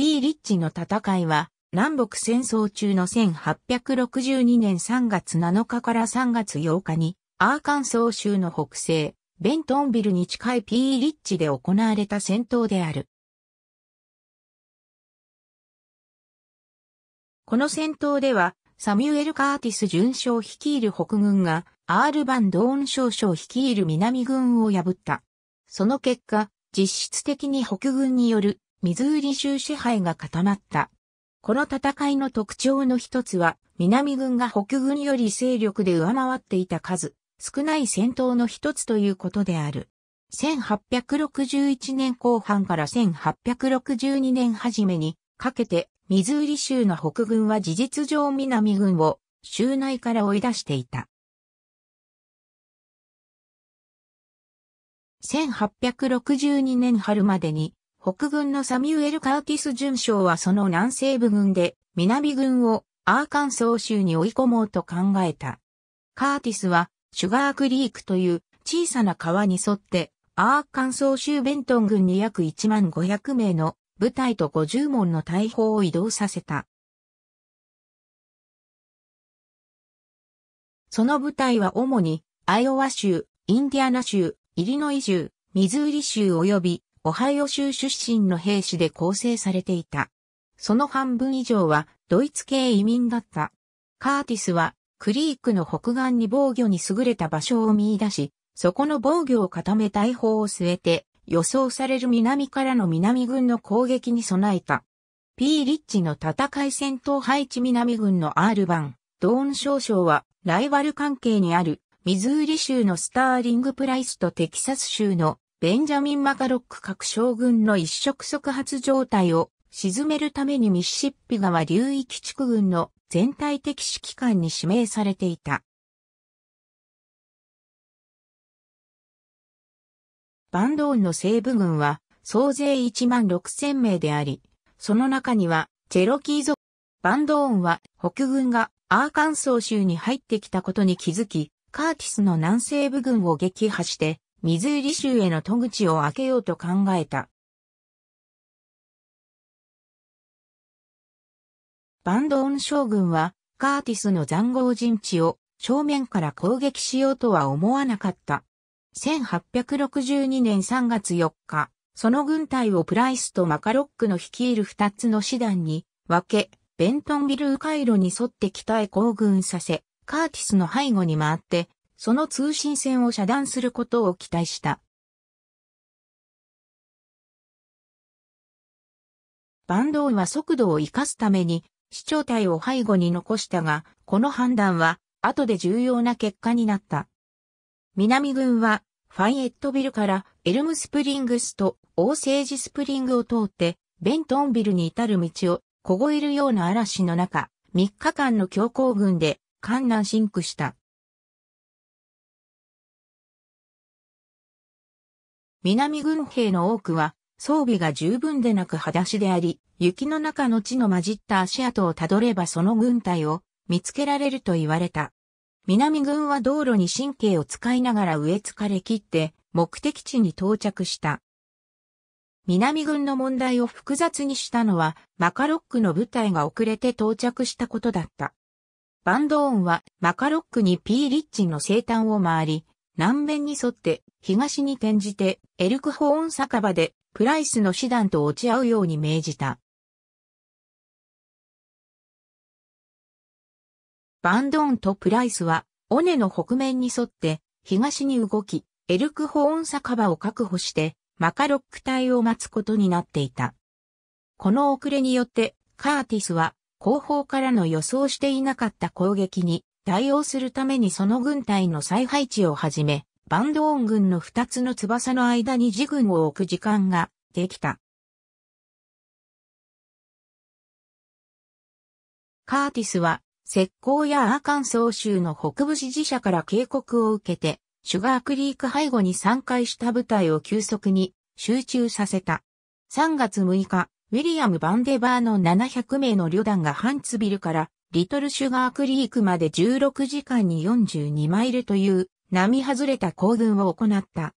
ピーリッチの戦いは、南北戦争中の1862年3月7日から3月8日に、アーカンソー州の北西、ベントンビルに近いピーリッチで行われた戦闘である。この戦闘では、サミュエル・カーティス准将率いる北軍が、アール・バン・ドーン少将率いる南軍を破った。その結果、実質的に北軍によるミズーリ州支配が固まった。この戦いの特徴の一つは、南軍が北軍より勢力で上回っていた数、少ない戦闘の一つということである。1861年後半から1862年初めにかけて、ミズーリ州の北軍は事実上南軍を州内から追い出していた。1862年春までに北軍のサミュエル・カーティス巡将はその南西部軍で南軍をアーカンソー州に追い込もうと考えた。カーティスはシュガークリークという小さな川に沿ってアーカンソー州ベントン軍に約1万500名の部隊と50門の大砲を移動させた。その部隊は主にアイオワ州、インディアナ州、イリノイ州、ミズーリ州及びオハイオ州出身の兵士で構成されていた。その半分以上はドイツ系移民だった。カーティスはクリークの北岸に防御に優れた場所を見出し、そこの防御を固め大砲を据えて予想される南からの南軍の攻撃に備えた。P リッチの戦い戦闘配置南軍の R 版、ドーン少将はライバル関係にあるミズーリ州のスターリングプライスとテキサス州のベンジャミン・マカロック各将軍の一触即発状態を沈めるためにミシシッピ川流域地区軍の全体的指揮官に指名されていた。バンドーンの西部軍は総勢1万6千名であり、その中にはチェロキー族。バンドーンは北軍がアーカンソー州に入ってきたことに気づき、カーティスの南西部軍を撃破してミズーリ州への戸口を開けようと考えた。バンドーン将軍は、カーティスの残壕陣地を正面から攻撃しようとは思わなかった。1862年3月4日、その軍隊をプライスとマカロックの率いる2つの師団に分け、ベントンビルー回路に沿って北へ行軍させ、カーティスの背後に回ってその通信線を遮断することを期待した。バンーンは速度を生かすために、市長隊を背後に残したが、この判断は、後で重要な結果になった。南軍は、ファイエットビルからエルムスプリングスとオーセージスプリングを通って、ベントンビルに至る道を凍えるような嵐の中、3日間の強行軍で、覧シンクした。南軍兵の多くは装備が十分でなく裸足であり、雪の中の地の混じった足跡をたどればその軍隊を見つけられると言われた。南軍は道路に神経を使いながら植え付かれ切って目的地に到着した。南軍の問題を複雑にしたのはマカロックの部隊が遅れて到着したことだった。バンドーンはマカロックに P リッチの生誕を回り、南面に沿って東に転じてエルクホーン酒場でプライスの師団と落ち合うように命じた。バンドーンとプライスは尾根の北面に沿って東に動き、エルクホーン酒場を確保してマカロック隊を待つことになっていた。この遅れによってカーティスは後方からの予想していなかった攻撃に対応するためにその軍隊の再配置をはじめ、バンドーン軍の二つの翼の間に自軍を置く時間ができた。カーティスは、石膏やアーカンソー州の北部支持者から警告を受けて、シュガークリーク背後に散開した部隊を急速に集中させた。3月6日、ウィリアム・バンデバーの700名の旅団がハンツビルからリトルシュガークリークまで16時間に42マイルという並外れた行軍を行った。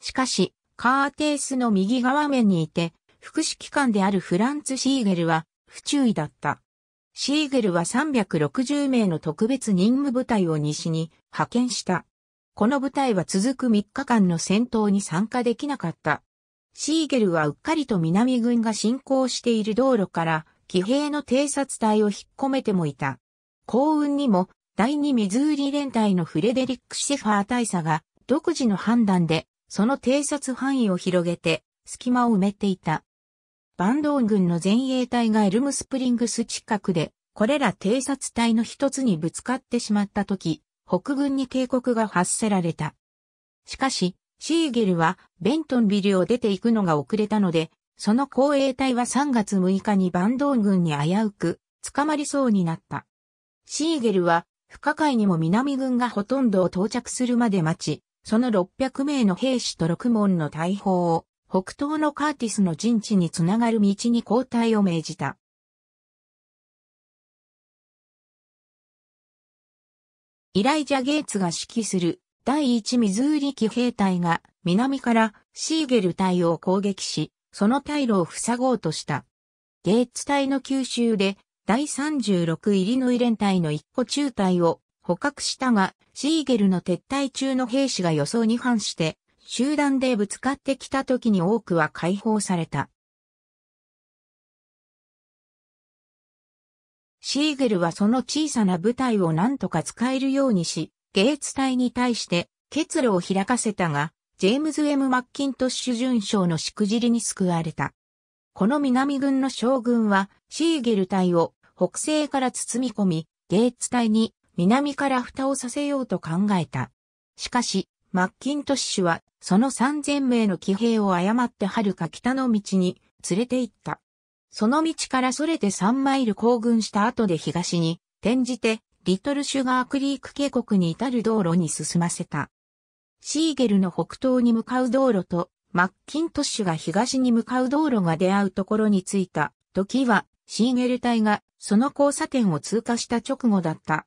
しかし、カーテースの右側面にいて、副指揮官であるフランツ・シーゲルは不注意だった。シーゲルは360名の特別任務部隊を西に派遣した。この部隊は続く3日間の戦闘に参加できなかった。シーゲルはうっかりと南軍が進行している道路から騎兵の偵察隊を引っ込めてもいた。幸運にも第二ミズーリ連隊のフレデリック・シェファー大佐が独自の判断でその偵察範囲を広げて隙間を埋めていた。バンドーン軍の前衛隊がエルムスプリングス近くでこれら偵察隊の一つにぶつかってしまった時、北軍に警告が発せられた。しかし、シーゲルはベントンビルを出て行くのが遅れたので、その後衛隊は3月6日にバンドー軍に危うく捕まりそうになった。シーゲルは不可解にも南軍がほとんどを到着するまで待ち、その600名の兵士と6門の大砲を北東のカーティスの陣地につながる道に交代を命じた。イライジャ・ゲイツが指揮する第一ミズーリ騎兵隊が南からシーゲル隊を攻撃し、その退路を塞ごうとした。ゲーツ隊の吸収で第36イリノイ連隊の一個中隊を捕獲したが、シーゲルの撤退中の兵士が予想に反して、集団でぶつかってきた時に多くは解放された。シーゲルはその小さな部隊を何とか使えるようにし、ゲーツ隊に対して結露を開かせたが、ジェームズ・ M・ マッキントッシュ准将のしくじりに救われた。この南軍の将軍はシーゲル隊を北西から包み込み、ゲーツ隊に南から蓋をさせようと考えた。しかし、マッキントッシュはその3000名の騎兵を誤って遥か北の道に連れて行った。その道からそれて3マイル行軍した後で東に転じてリトルシュガークリーク渓谷に至る道路に進ませた。シーゲルの北東に向かう道路と、マッキントッシュが東に向かう道路が出会うところに着いた時は、シーゲル隊がその交差点を通過した直後だった。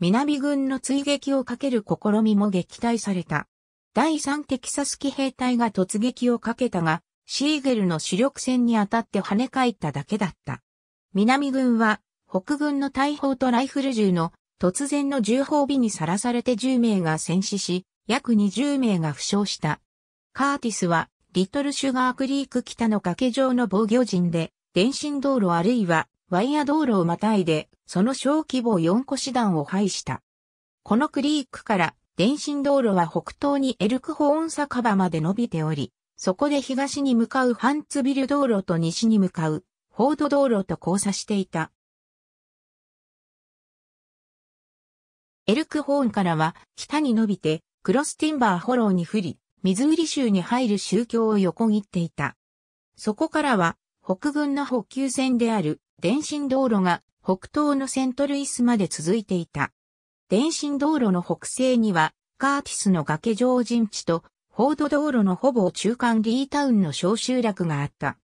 南軍の追撃をかける試みも撃退された。第3テキサス騎兵隊が突撃をかけたが、シーゲルの主力戦に当たって跳ね返っただけだった。南軍は、北軍の大砲とライフル銃の突然の重砲火にさらされて10名が戦死し、約20名が負傷した。カーティスは、リトルシュガークリーク北の崖上の防御陣で、電信道路あるいはワイヤ道路をまたいで、その小規模4個師団を配した。このクリークから電信道路は北東にエルクホーン酒場まで伸びており、そこで東に向かうハンツビル道路と西に向かう、フォード道路と交差していた。エルクホーンからは北に伸びてクロスティンバーホローに降り、ミズーリ州に入る宗教を横切っていた。そこからは北軍の補給線である電信道路が北東のセントルイスまで続いていた。電信道路の北西にはカーティスの崖上陣地とフォード道路のほぼ中間リータウンの小集落があった。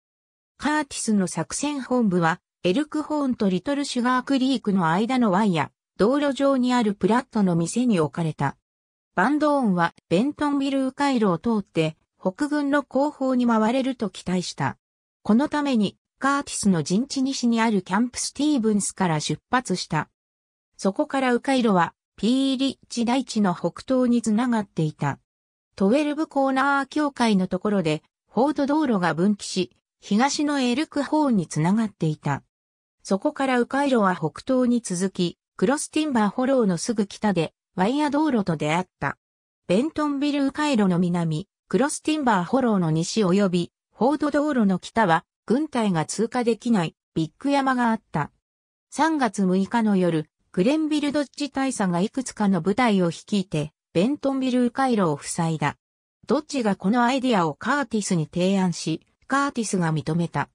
カーティスの作戦本部はエルクホーンとリトルシュガークリークの間のワイヤ、道路上にあるプラットの店に置かれた。バンドーンはベントンビル迂回路を通って北軍の後方に回れると期待した。このためにカーティスの陣地西にあるキャンプスティーブンスから出発した。そこから迂回路はピーリッチ大地の北東につながっていた。トウェルブコーナー境界のところでフォード道路が分岐し、東のエルクホーンにつながっていた。そこから迂回路は北東に続き、クロスティンバーホローのすぐ北で、ワイヤ道路と出会った。ベントンビルー回路の南、クロスティンバーホローの西及び、フォード道路の北は、軍隊が通過できない、ビッグ山があった。3月6日の夜、グレンビルドッジ大佐がいくつかの部隊を率いて、ベントンビルー回路を塞いだ。ドッジがこのアイディアをカーティスに提案し、カーティスが認めた。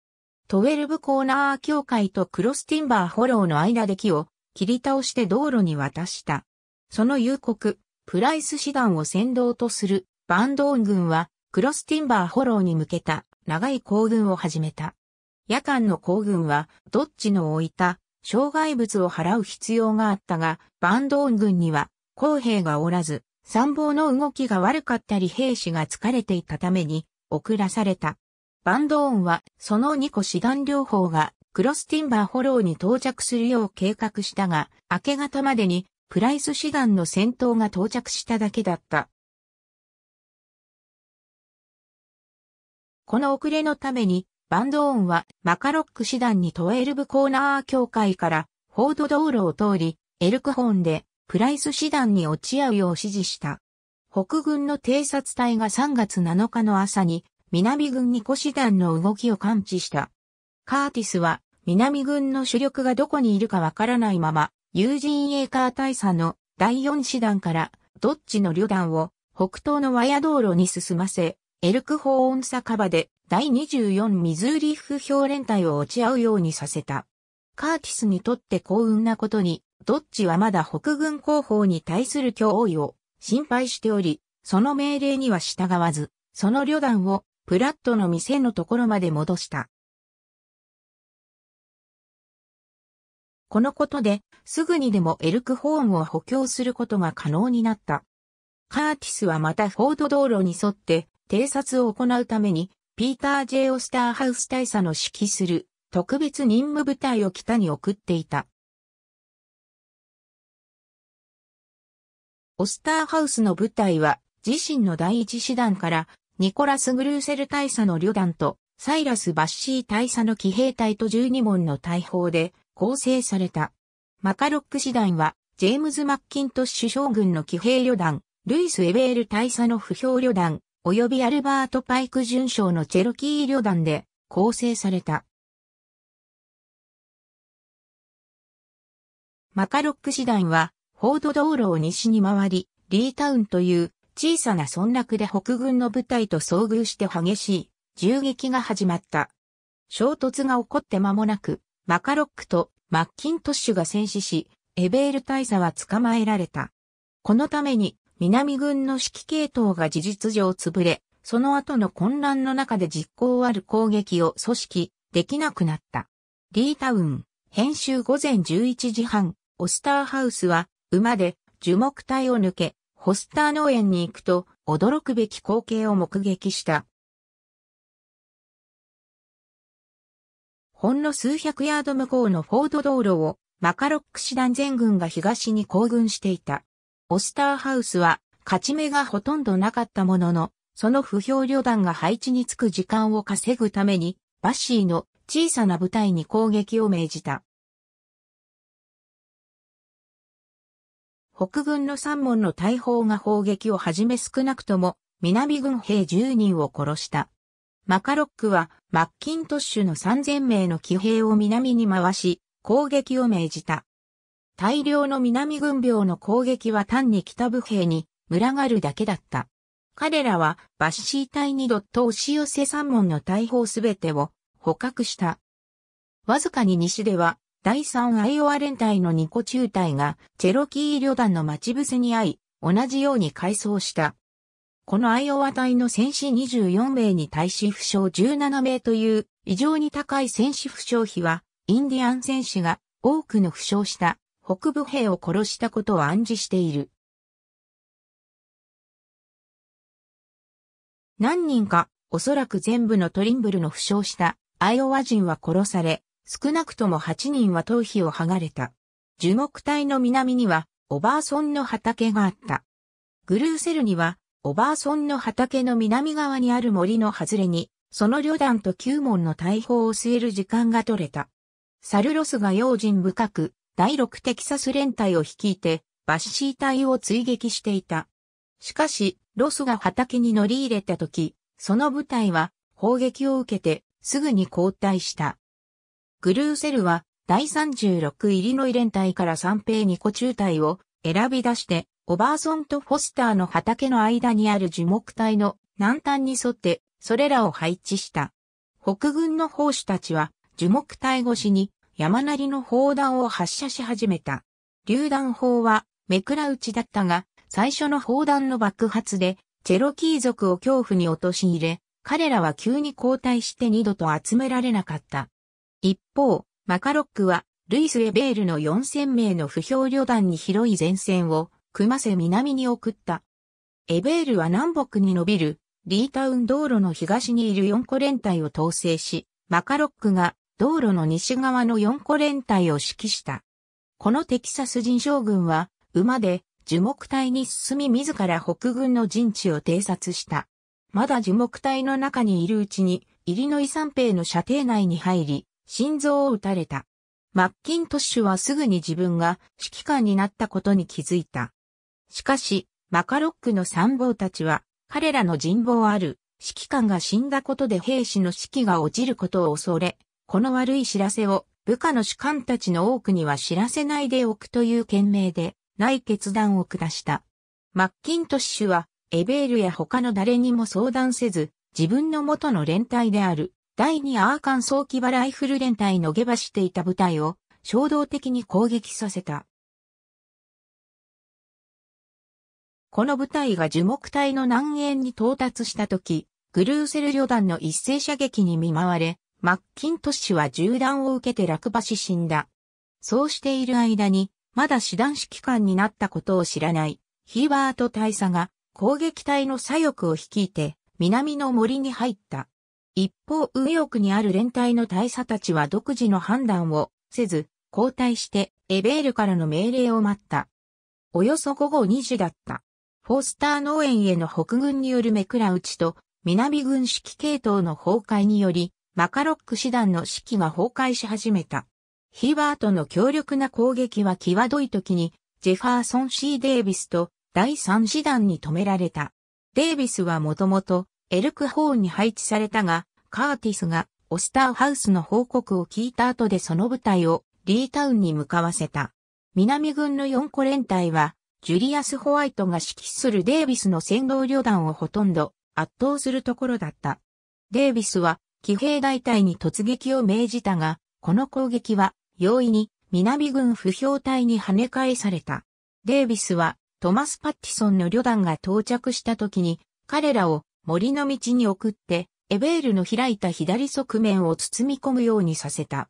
トウェルブコーナー協会とクロスティンバーホローの間で木を切り倒して道路に渡した。その夕刻、プライス師団を先導とするバンドーン軍はクロスティンバーホローに向けた長い行軍を始めた。夜間の行軍はどっちの置いた障害物を払う必要があったが、バンドーン軍には公兵がおらず、参謀の動きが悪かったり兵士が疲れていたために遅らされた。バンドーンはその2個師団両方がクロスティンバーホローに到着するよう計画したが、明け方までにプライス師団の戦闘が到着しただけだった。この遅れのために、バンドオンはマカロック師団にトエルブコーナー協会からフォード道路を通り、エルクホーンでプライス師団に落ち合うよう指示した。北軍の偵察隊が3月7日の朝に南軍に古師団の動きを感知した。カーティスは南軍の主力がどこにいるかわからないまま、友人エーカー大佐の第四師団から、どっちの旅団を北東のワヤ道路に進ませ、エルクホーン酒場で第24ミズーリフ評連隊を落ち合うようにさせた。カーティスにとって幸運なことに、どっちはまだ北軍広報に対する脅威を心配しており、その命令には従わず、その旅団をプラットの店のところまで戻した。このことで、すぐにでもエルクホーンを補強することが可能になった。カーティスはまたフォード道路に沿って偵察を行うために、ピーター・ジェイ・オスターハウス大佐の指揮する特別任務部隊を北に送っていた。オスターハウスの部隊は自身の第一師団からニコラス・グルーセル大佐の旅団とサイラス・バッシー大佐の騎兵隊と12門の大砲で構成された。マカロック師団は、ジェームズ・マッキントッシュ将軍の騎兵旅団、ルイス・エベール大佐の不評旅団、及びアルバート・パイク准将のチェロキー旅団で構成された。マカロック師団は、フォード道路を西に回り、リータウンという小さな村落で北軍の部隊と遭遇して激しい銃撃が始まった。衝突が起こって間もなく、マカロックとマッキントッシュが戦死し、エベール大佐は捕まえられた。このために、南軍の指揮系統が事実上潰れ、その後の混乱の中で実行ある攻撃を組織できなくなった。リータウン、編集午前11時半、オスターハウスは馬で樹木帯を抜け、ホスター農園に行くと驚くべき光景を目撃した。ほんの数百ヤード向こうのフォード道路をマカロック師団全軍が東に行軍していた。オスターハウスは勝ち目がほとんどなかったものの、その不評旅団が配置につく時間を稼ぐために、バッシーの小さな部隊に攻撃を命じた。北軍の三門の大砲が砲撃をはじめ少なくとも南軍兵10人を殺した。マカロックはマッキントッシュの3000名の騎兵を南に回し、攻撃を命じた。大量の南軍病の攻撃は単に北部兵に群がるだけだった。彼らはバッシー隊にドット押し寄せ三門の大砲すべてを捕獲した。わずかに西では第3アイオア連隊のニコ中隊がチェロキー旅団の待ち伏せに遭い、同じように改装した。このアイオワ隊の戦士24名に対し負傷17名という異常に高い戦士負傷比は、インディアン戦士が多くの負傷した北部兵を殺したことを暗示している。何人か、おそらく全部のトリンブルの負傷したアイオワ人は殺され、少なくとも8人は頭皮を剥がれた。樹木帯の南には、オバーソンの畑があった。グルーセルには、オバーソンの畑の南側にある森の外れに、その旅団と九門の大砲を据える時間が取れた。サルロスが用心深く、第6テキサス連隊を率いて、バッシー隊を追撃していた。しかし、ロスが畑に乗り入れた時、その部隊は砲撃を受けてすぐに後退した。グルーセルは第36イリノイ連隊から三平二個中隊を選び出して、オバーソンとフォスターの畑の間にある樹木帯の南端に沿って、それらを配置した。北軍の砲手たちは、樹木帯越しに山なりの砲弾を発射し始めた。榴弾砲は、目くら打ちだったが、最初の砲弾の爆発で、チェロキー族を恐怖に陥れ、彼らは急に交代して二度と集められなかった。一方、マカロックはルイス・エベールの4000名の不評旅団に広い前線を組ませ南に送った。エベールは南北に伸びるリータウン道路の東にいる4個連隊を統制し、マカロックが道路の西側の4個連隊を指揮した。このテキサス人将軍は馬で樹木隊に進み自ら北軍の陣地を偵察した。まだ樹木隊の中にいるうちに、イリノイ三兵の射程内に入り、心臓を撃たれた。マッキントッシュはすぐに自分が指揮官になったことに気づいた。しかし、マカロックの参謀たちは、彼らの人望ある指揮官が死んだことで兵士の士気が落ちることを恐れ、この悪い知らせを部下の主官たちの多くには知らせないでおくという懸命で、ない決断を下した。マッキントッシュは、エベールや他の誰にも相談せず、自分の元の連帯である第2アーカン早期バライフル連隊の下馬していた部隊を衝動的に攻撃させた。この部隊が樹木隊の南縁に到達した時、グルーセル旅団の一斉射撃に見舞われ、マッキントッシュは銃弾を受けて落馬し死んだ。そうしている間に、まだ師団指揮官になったことを知らない、ヒーバート大佐が攻撃隊の左翼を率いて、南の森に入った。一方右翼にある連隊の大佐たちは独自の判断をせず、交代してエベールからの命令を待った。およそ午後2時だった。フォースター農園への北軍による目くら打ちと南軍指揮系統の崩壊により、マカロック師団の指揮が崩壊し始めた。ヒーバートの強力な攻撃は際どい時に、ジェファーソン・シー・デイビスと第3師団に止められた。デイビスはもともとエルクホーンに配置されたが、カーティスがオスターハウスの報告を聞いた後でその部隊をリータウンに向かわせた。南軍の4個連隊は、ジュリアス・ホワイトが指揮するデイビスの先導旅団をほとんど圧倒するところだった。デイビスは、騎兵大隊に突撃を命じたが、この攻撃は、容易に南軍不評隊に跳ね返された。デイビスは、トマス・パッティソンの旅団が到着した時に、彼らを森の道に送って、エベールの開いた左側面を包み込むようにさせた。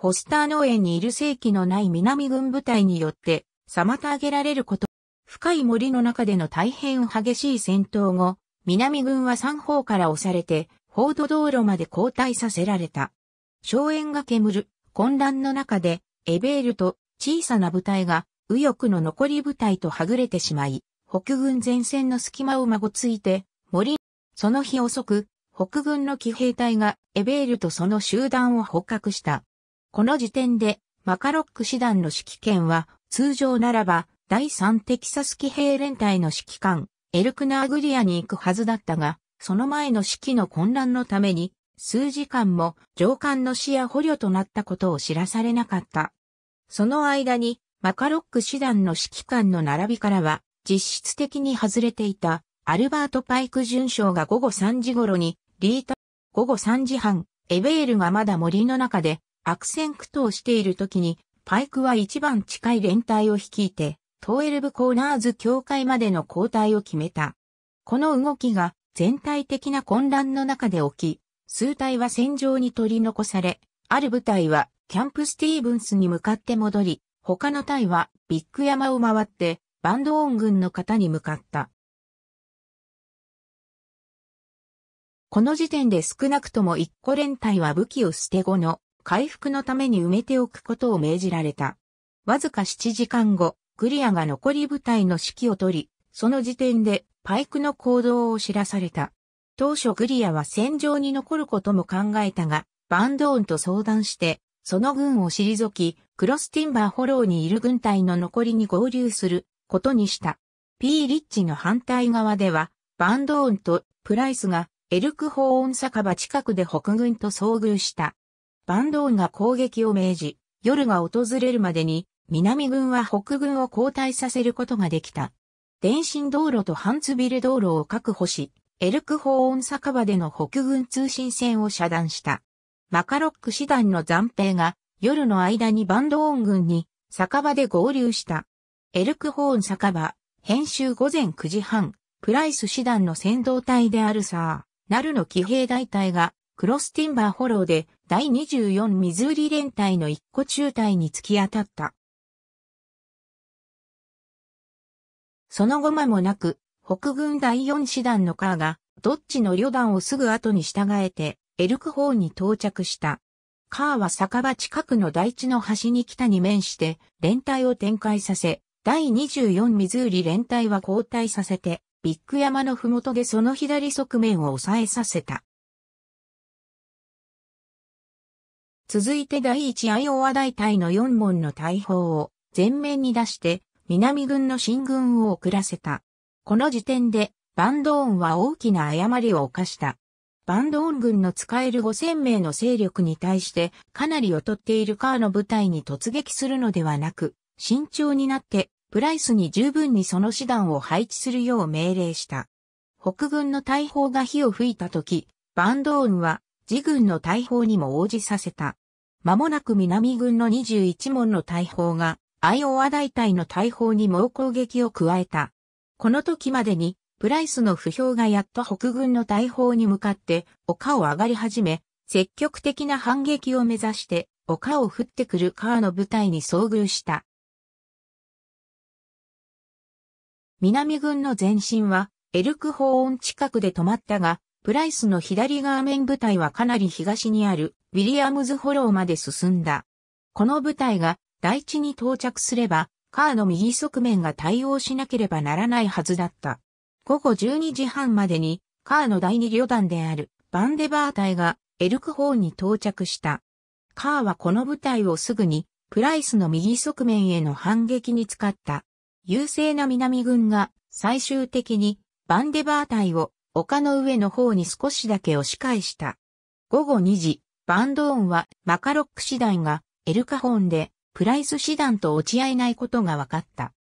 フォスター農園にいる正規のない南軍部隊によって妨げられること。深い森の中での大変激しい戦闘後、南軍は三方から押されて、報道道路まで後退させられた。荘園が煙る混乱の中で、エベールと小さな部隊が右翼の残り部隊とはぐれてしまい、北軍前線の隙間をまごついて、森、その日遅く、北軍の騎兵隊がエベールとその集団を捕獲した。この時点で、マカロック師団の指揮権は、通常ならば、第3テキサス騎兵連隊の指揮官、エルクナーグリアに行くはずだったが、その前の指揮の混乱のために、数時間も上官の死や捕虜となったことを知らされなかった。その間に、マカロック師団の指揮官の並びからは、実質的に外れていたアルバート・パイク准将が午後3時頃にリータ、午後3時半、エベールがまだ森の中で悪戦苦闘している時に、パイクは一番近い連隊を率いて、トーエルブ・コーナーズ教会までの交代を決めた。この動きが全体的な混乱の中で起き、数体は戦場に取り残され、ある部隊はキャンプ・スティーブンスに向かって戻り、他の隊はビッグ山を回ってバンドン軍の方に向かった。この時点で少なくとも一個連隊は武器を捨て後の回復のために埋めておくことを命じられた。わずか7時間後、グリアが残り部隊の指揮を取り、その時点でパイクの行動を知らされた。当初グリアは戦場に残ることも考えたが、バンドーンと相談して、その軍を退き、クロスティンバーフォローにいる軍隊の残りに合流することにした。P リッチの反対側では、バンドーンとプライスがエルクホーン酒場近くで北軍と遭遇した。バンドーンが攻撃を命じ、夜が訪れるまでに南軍は北軍を後退させることができた。電信道路とハンツビル道路を確保し、エルクホーン酒場での北軍通信線を遮断した。マカロック師団の残兵が夜の間にバンドーン軍に酒場で合流した。エルクホーン酒場、編集午前9時半、プライス師団の先導隊であるサー、ナルの騎兵大隊が、クロスティンバーホローで第24ミズーリ連隊の一個中隊に突き当たった。その後間もなく、北軍第4師団のカーが、どっちの旅団をすぐ後に従えて、エルクホーンに到着した。カーは酒場近くの台地の端に北に面して、連隊を展開させ、第24ミズーリ連隊は交代させて、ビッグ山のふもとでその左側面を抑えさせた。続いて第1アイオワ大隊の4門の大砲を前面に出して、南軍の進軍を遅らせた。この時点で、バンドーンは大きな誤りを犯した。バンドーン軍の使える5000名の勢力に対してかなり劣っているカーの部隊に突撃するのではなく、慎重になってプライスに十分にその手段を配置するよう命令した。北軍の大砲が火を吹いた時、バンドーンは自軍の大砲にも応じさせた。まもなく南軍の21門の大砲がアイオワ大隊の大砲に猛攻撃を加えた。この時までに、プライスの不評がやっと北軍の大砲に向かって丘を上がり始め、積極的な反撃を目指して丘を降ってくる川の部隊に遭遇した。南軍の前進は、エルクホーン近くで止まったが、プライスの左側面部隊はかなり東にあるウィリアムズホローまで進んだ。この部隊が大地に到着すれば、カーの右側面が対応しなければならないはずだった。午後12時半までに、カーの第二旅団であるバンデバー隊がエルクホーンに到着した。カーはこの部隊をすぐに、プライスの右側面への反撃に使った。優勢な南軍が最終的にバンデバー隊を丘の上の方に少しだけ押し返した。午後2時、バンドーンはマカロック師団がエルカホンでプライス師団と落ち合えないことが分かった。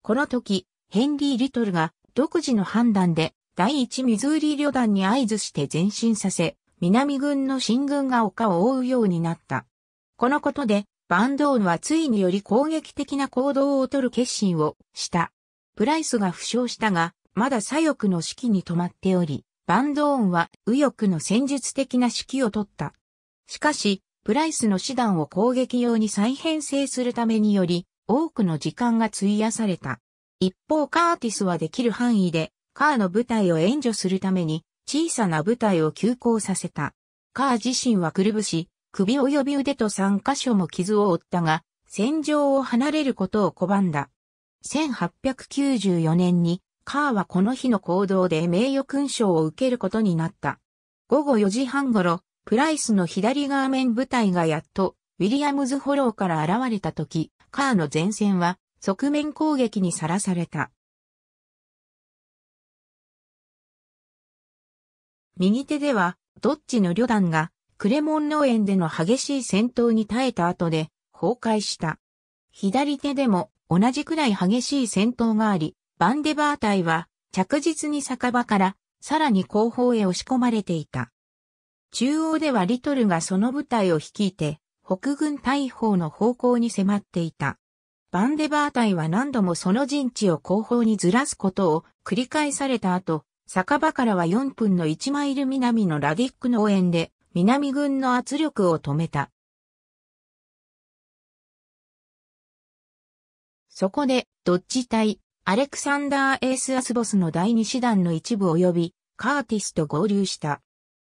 この時、ヘンリー・リトルが独自の判断で第一ミズーリ旅団に合図して前進させ、南軍の進軍が丘を覆うようになった。このことでバンドーンはついにより攻撃的な行動を取る決心をした。プライスが負傷したが、まだ左翼の指揮に止まっており、バンドーンは右翼の戦術的な指揮を取った。しかし、プライスの手段を攻撃用に再編成するためにより、多くの時間が費やされた。一方カーティスはできる範囲で、カーの部隊を援助するために、小さな部隊を急行させた。カー自身はくるぶし、首及び腕と3箇所も傷を負ったが、戦場を離れることを拒んだ。1894年に、カーはこの日の行動で名誉勲章を受けることになった。午後4時半頃、プライスの左側面部隊がやっと、ウィリアムズ・ホローから現れた時、カーの前線は、側面攻撃にさらされた。右手では、どっちの旅団がクレモン農園での激しい戦闘に耐えた後で崩壊した。左手でも同じくらい激しい戦闘があり、バンデバー隊は着実に酒場からさらに後方へ押し込まれていた。中央ではリトルがその部隊を率いて北軍大砲の方向に迫っていた。バンデバー隊は何度もその陣地を後方にずらすことを繰り返された後、酒場からは4分の1マイル南のラディック農園で南軍の圧力を止めた。そこで、ドッジ隊、アレクサンダー・エース・アスボスの第2師団の一部及び、カーティスと合流した。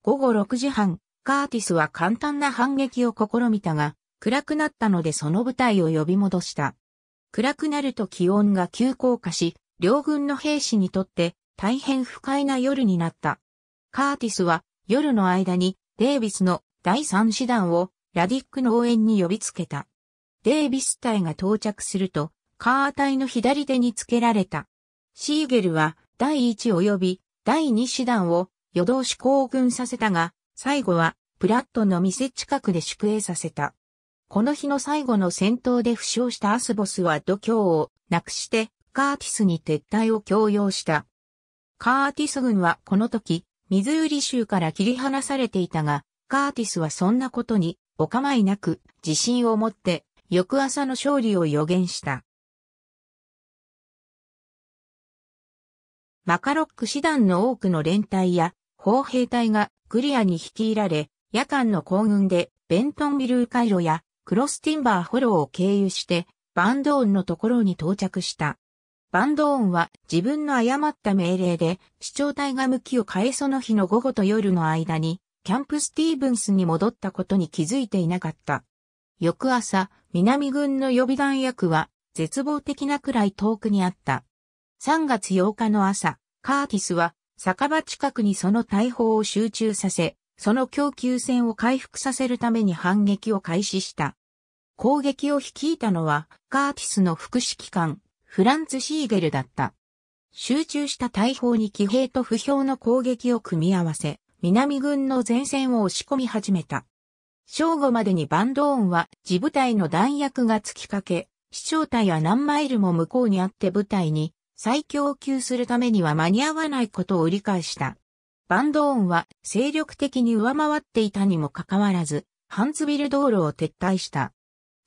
午後6時半、カーティスは簡単な反撃を試みたが、暗くなったのでその部隊を呼び戻した。暗くなると気温が急降下し、両軍の兵士にとって大変不快な夜になった。カーティスは夜の間にデービスの第3師団をラディックの応援に呼びつけた。デービス隊が到着すると、カー隊の左手につけられた。シーゲルは第1及び第2師団を夜通し行軍させたが、最後はプラットの店近くで宿営させた。この日の最後の戦闘で負傷したアスボスは度胸をなくしてカーティスに撤退を強要した。カーティス軍はこの時、ミズーリ州から切り離されていたが、カーティスはそんなことにお構いなく自信を持って翌朝の勝利を予言した。マカロック師団の多くの連隊や砲兵隊がクリアに率いられ、夜間の行軍でベントンビルー回路やクロスティンバーホローを経由してバンドーンのところに到着した。バンドーンは自分の誤った命令で、市長隊が向きを変えその日の午後と夜の間に、キャンプスティーブンスに戻ったことに気づいていなかった。翌朝、南軍の予備弾薬は、絶望的なくらい遠くにあった。3月8日の朝、カーティスは、酒場近くにその大砲を集中させ、その供給線を回復させるために反撃を開始した。攻撃を率いたのは、カーティスの副指揮官、フランツ・シーゲルだった。集中した大砲に騎兵と不評の攻撃を組み合わせ、南軍の前線を押し込み始めた。正午までにバンドーンは自部隊の弾薬が突きかけ、飛翔隊は何マイルも向こうにあって部隊に再供給するためには間に合わないことを理解した。バンドーンは精力的に上回っていたにもかかわらず、ハンツビル道路を撤退した。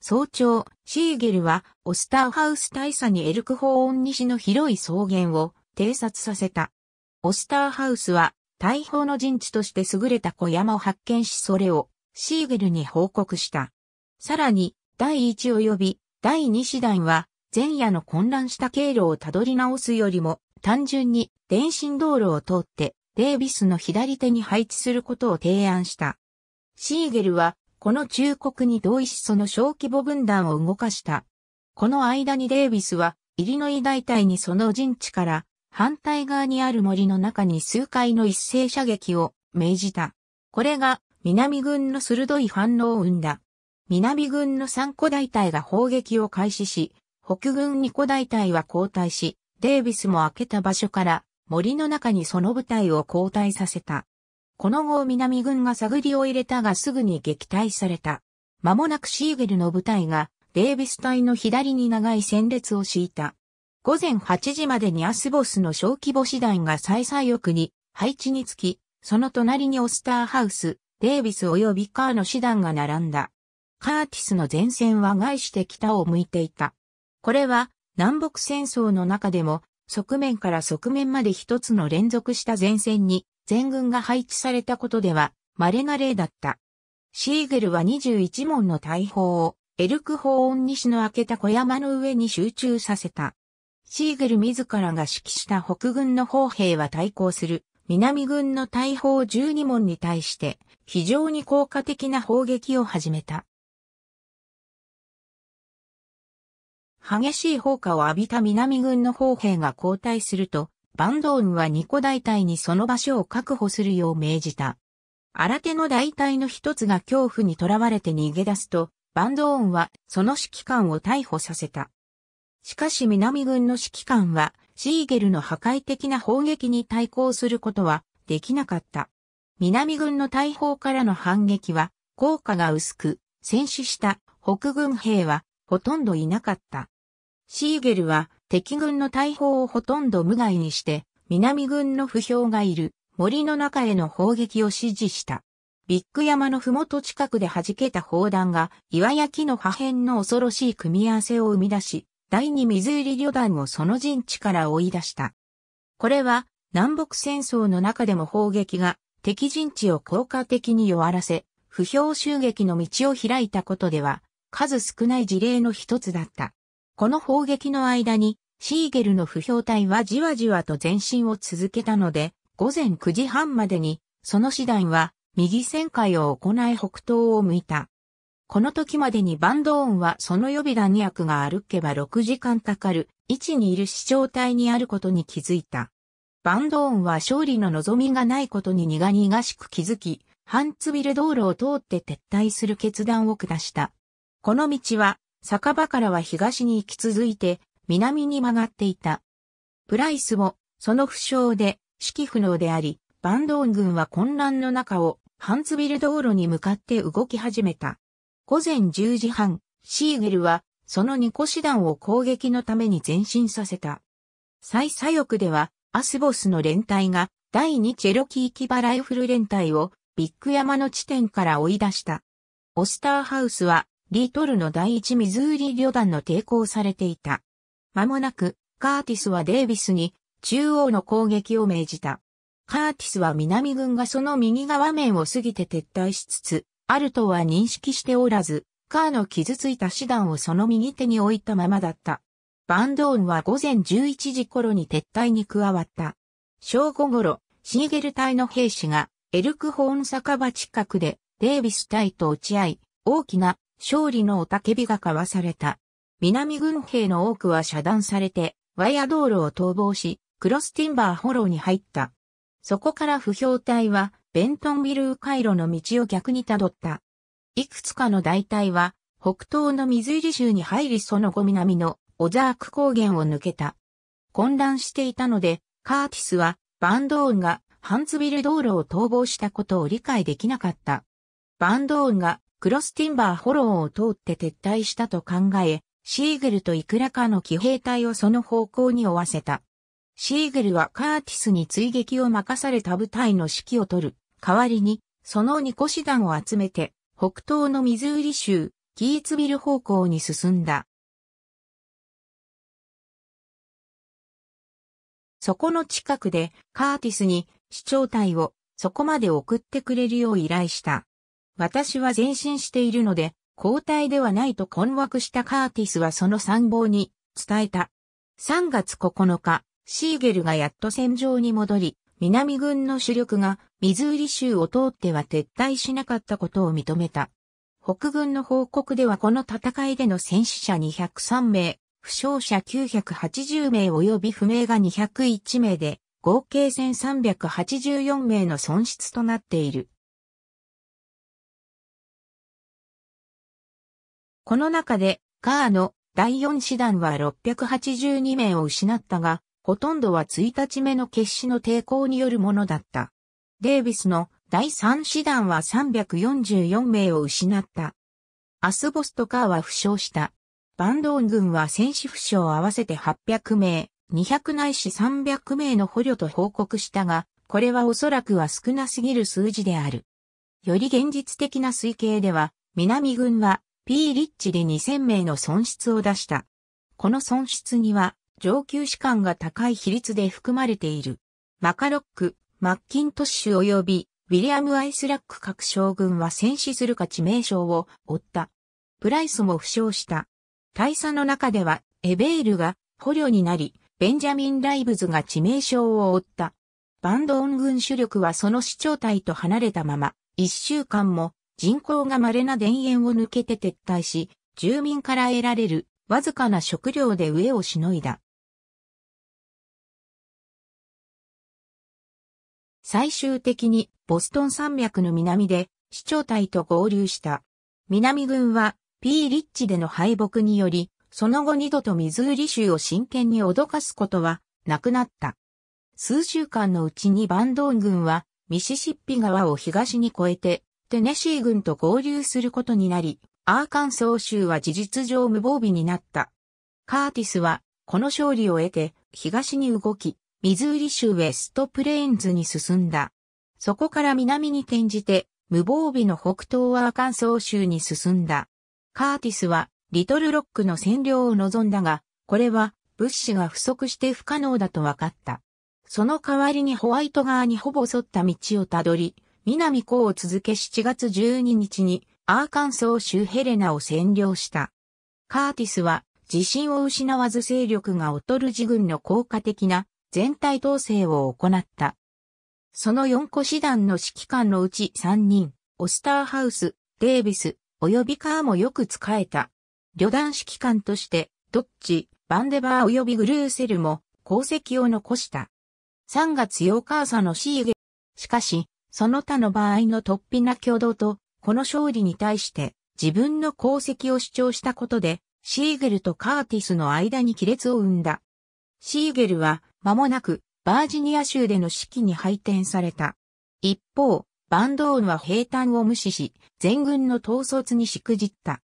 早朝、シーゲルは、オスターハウス大佐にエルクホーン西の広い草原を偵察させた。オスターハウスは、大砲の陣地として優れた小山を発見しそれをシーゲルに報告した。さらに、第一及び第二師団は、前夜の混乱した経路をたどり直すよりも、単純に電信道路を通って、デイビスの左手に配置することを提案した。シーゲルは、この忠告に同意しその小規模分断を動かした。この間にデービスは、イリノイ大隊にその陣地から反対側にある森の中に数回の一斉射撃を命じた。これが南軍の鋭い反応を生んだ。南軍の3個大隊が砲撃を開始し、北軍2個大隊は交代し、デービスも開けた場所から森の中にその部隊を交代させた。この後南軍が探りを入れたがすぐに撃退された。間もなくシーゲルの部隊がデービス隊の左に長い戦列を敷いた。午前8時までにアスボスの小規模師団が再々翼に配置につき、その隣にオスターハウス、デービス及びカーの師団が並んだ。カーティスの前線は外して北を向いていた。これは南北戦争の中でも側面から側面まで一つの連続した前線に全軍が配置されたことでは稀な例だった。シーゲルは21門の大砲をエルクホーン西の開けた小山の上に集中させた。シーゲル自らが指揮した北軍の砲兵は対抗する南軍の大砲12門に対して非常に効果的な砲撃を始めた。激しい砲火を浴びた南軍の砲兵が後退すると、バンドーンはニコ大隊にその場所を確保するよう命じた。新手の大隊の一つが恐怖に囚われて逃げ出すと、バンドーンはその指揮官を逮捕させた。しかし南軍の指揮官は、シーゲルの破壊的な砲撃に対抗することはできなかった。南軍の大砲からの反撃は効果が薄く、戦死した北軍兵はほとんどいなかった。シーゲルは敵軍の大砲をほとんど無害にして、南軍の不評がいる森の中への砲撃を指示した。ビッグ山のふもと近くで弾けた砲弾が岩焼きの破片の恐ろしい組み合わせを生み出し、第二水入り旅団をその陣地から追い出した。これは南北戦争の中でも砲撃が敵陣地を効果的に弱らせ、不評襲撃の道を開いたことでは、数少ない事例の一つだった。この砲撃の間にシーゲルの不評体はじわじわと前進を続けたので、午前9時半までに、その師団は右旋回を行い北東を向いた。この時までにバンドーンはその予備弾薬が歩けば6時間かかる位置にいる視聴体にあることに気づいた。バンドーンは勝利の望みがないことに苦々しく気づき、ハンツビル道路を通って撤退する決断を下した。この道は、酒場からは東に行き続いて、南に曲がっていた。プライスも、その負傷で、指揮不能であり、バンドーン軍は混乱の中を、ハンツビル道路に向かって動き始めた。午前10時半、シーゲルは、そのコ個師団を攻撃のために前進させた。再左翼では、アスボスの連隊が、第2チェロキーキバライフル連隊を、ビッグ山の地点から追い出した。オスターハウスは、リートルの第1ミズーリ旅団の抵抗されていた。間もなく、カーティスはデイビスに中央の攻撃を命じた。カーティスは南軍がその右側面を過ぎて撤退しつつ、アルトは認識しておらず、カーの傷ついた手段をその右手に置いたままだった。バンドーンは午前11時頃に撤退に加わった。正午頃、シーゲル隊の兵士がエルクホーン酒場近くでデイビス隊と落ち合い、大きな勝利の雄たけびが交わされた。南軍兵の多くは遮断されて、ワイヤ道路を逃亡し、クロスティンバーホローに入った。そこから不評隊は、ベントンビルー回路の道を逆にたどった。いくつかの大隊は、北東の水入り州に入りその後南のオザーク高原を抜けた。混乱していたので、カーティスは、バンドーンがハンズビル道路を逃亡したことを理解できなかった。バンドーンがクロスティンバーホローを通って撤退したと考え、シーグルといくらかの騎兵隊をその方向に追わせた。シーグルはカーティスに追撃を任された部隊の指揮を取る。代わりに、その2個師団を集めて、北東のミズーリ州、キーツビル方向に進んだ。そこの近くで、カーティスに、市長隊を、そこまで送ってくれるよう依頼した。私は前進しているので、交代ではないと困惑したカーティスはその参謀に伝えた。3月9日、シーゲルがやっと戦場に戻り、南軍の主力がミズーリ州を通っては撤退しなかったことを認めた。北軍の報告ではこの戦いでの戦死者203名、負傷者980名及び不明が201名で、合計1384名の損失となっている。この中で、カーの第4師団は682名を失ったが、ほとんどは1日目の決死の抵抗によるものだった。デービスの第3師団は344名を失った。アスボスとカーは負傷した。バンドーン軍は戦死負傷合わせて800名、200ないし300名の捕虜と報告したが、これはおそらくは少なすぎる数字である。より現実的な推計では、南軍は P リッチで2000名の損失を出した。この損失には上級士官が高い比率で含まれている。マカロック、マッキントッシュ及びウィリアム・アイスラック各将軍は戦死するか致命傷を負った。プライスも負傷した。大佐の中ではエベールが捕虜になり、ベンジャミン・ライブズが致命傷を負った。バンドン軍主力はその市長隊と離れたまま、一週間も人口が稀な田園を抜けて撤退し、住民から得られるわずかな食料で飢えをしのいだ。最終的にボストン山脈の南で市長隊と合流した。南軍は P リッチでの敗北により、その後二度とミズーリ州を真剣に脅かすことはなくなった。数週間のうちにバンドン軍はミシシッピ川を東に越えてテネシー軍と合流することになり、アーカンソー州は事実上無防備になった。カーティスは、この勝利を得て、東に動き、ミズーリ州ウェストプレーンズに進んだ。そこから南に転じて、無防備の北東アーカンソー州に進んだ。カーティスは、リトルロックの占領を望んだが、これは、物資が不足して不可能だと分かった。その代わりにホワイト側にほぼ沿った道をたどり、南港を続け7月12日にアーカンソー州ヘレナを占領した。カーティスは自信を失わず勢力が劣る自軍の効果的な全体統制を行った。その4個師団の指揮官のうち3人、オスターハウス、デービス、及びカーもよく使えた。旅団指揮官として、ドッチ、バンデバー及びグルーセルも功績を残した。3月8日朝のシーゲ。しかし、その他の場合の突飛な挙動と、この勝利に対して自分の功績を主張したことで、シーゲルとカーティスの間に亀裂を生んだ。シーゲルは間もなくバージニア州での指揮に配点された。一方、バンドーンは平坦を無視し、全軍の統率にしくじった。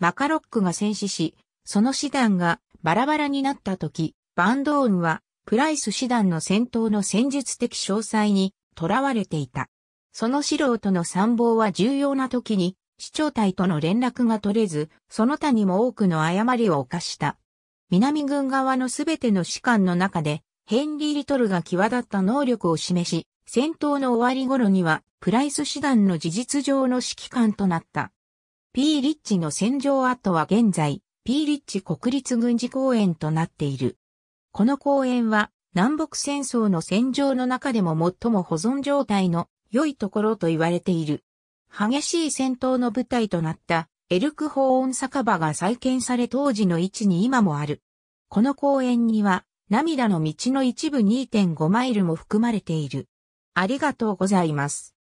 マカロックが戦死し、その師団がバラバラになった時、バンドーンはプライス師団の戦闘の戦術的詳細に囚われていた。その素人の参謀は重要な時に、市長隊との連絡が取れず、その他にも多くの誤りを犯した。南軍側のすべての士官の中で、ヘンリー・リトルが際立った能力を示し、戦闘の終わり頃には、プライス師団の事実上の指揮官となった。P リッチの戦場跡は現在、P リッチ国立軍事公園となっている。この公園は、南北戦争の戦場の中でも最も保存状態の良いところと言われている。激しい戦闘の舞台となったエルクホーン酒場が再建され当時の位置に今もある。この公園には涙の道の一部2.5マイルも含まれている。ありがとうございます。